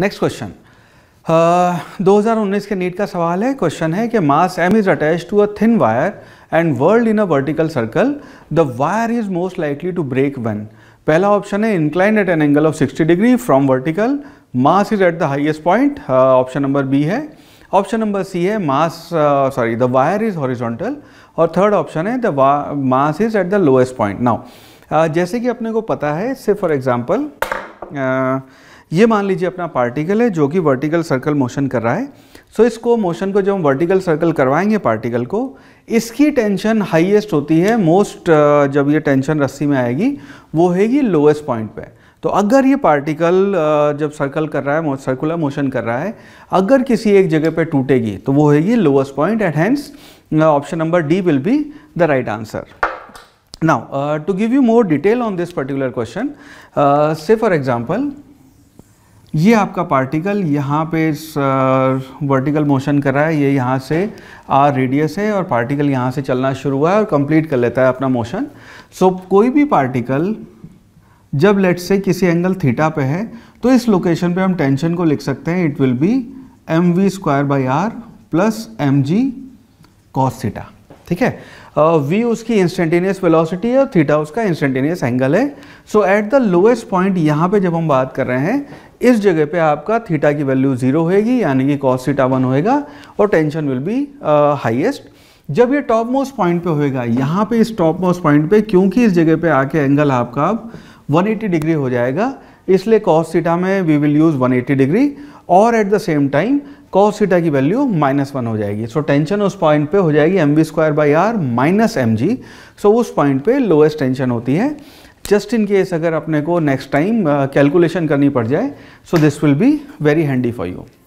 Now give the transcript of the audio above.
next question uh, दो हज़ार उन्नीस के नीट का सवाल है क्वेश्चन है कि mass M is attach to a thin wire and whirled in a vertical circle the wire is most likely to break one पहला ऑप्शन है incline at an angle of 60 degree from vertical mass is at the highest point option number B है option number C है mass sorry the wire is horizontal और third option है the mass is at the lowest point now जैसे कि अपने को पता है से फॉर एग्जाम्पल ये मान लीजिए अपना पार्टिकल है जो कि वर्टिकल सर्कल मोशन कर रहा है सो so इसको मोशन को जब हम वर्टिकल सर्कल करवाएंगे पार्टिकल को इसकी टेंशन हाईएस्ट होती है मोस्ट जब ये टेंशन रस्सी में आएगी वो हैगी लोएस्ट पॉइंट पे तो अगर ये पार्टिकल जब सर्कल कर रहा है सर्कुलर मोशन कर रहा है अगर किसी एक जगह पे टूटेगी तो वो हैगी lowest point and hence option number D will be the right answer now to give you more detail on this particular question से फॉर एग्जाम्पल ये आपका पार्टिकल यहाँ पे वर्टिकल uh, मोशन कर रहा है ये यहाँ से आर रेडियस है और पार्टिकल यहाँ से चलना शुरू हुआ है और कंप्लीट कर लेता है अपना मोशन सो so, कोई भी पार्टिकल जब लेट से किसी एंगल थीटा पे है तो इस लोकेशन पे हम टेंशन को लिख सकते हैं it will be M V square by R plus M G cos theta ठीक है वी uh, उसकी इंस्टेंटेनियस वेलोसिटी है और थीटा उसका इंस्टेंटेनियस एंगल है so at the lowest point यहाँ पे जब हम बात कर रहे हैं इस जगह पे आपका थीटा की वैल्यू जीरो होएगी यानी कि कॉस थीटा वन होएगा और टेंशन विल बी हाईएस्ट जब ये टॉप मोस्ट पॉइंट पे होएगा यहाँ पे इस टॉप मोस्ट पॉइंट पे क्योंकि इस जगह पे आके एंगल आपका अब 180 डिग्री हो जाएगा इसलिए कॉस थीटा में वी विल यूज़ 180 डिग्री और at the same time cos theta की वैल्यू माइनस वन हो जाएगी सो so, टेंशन उस पॉइंट पे हो जाएगी M V square by R minus M G so उस पॉइंट पे लोएस्ट टेंशन होती है जस्ट इन केस अगर अपने को नेक्स्ट टाइम कैलकुलेशन करनी पड़ जाए so this will be very handy for you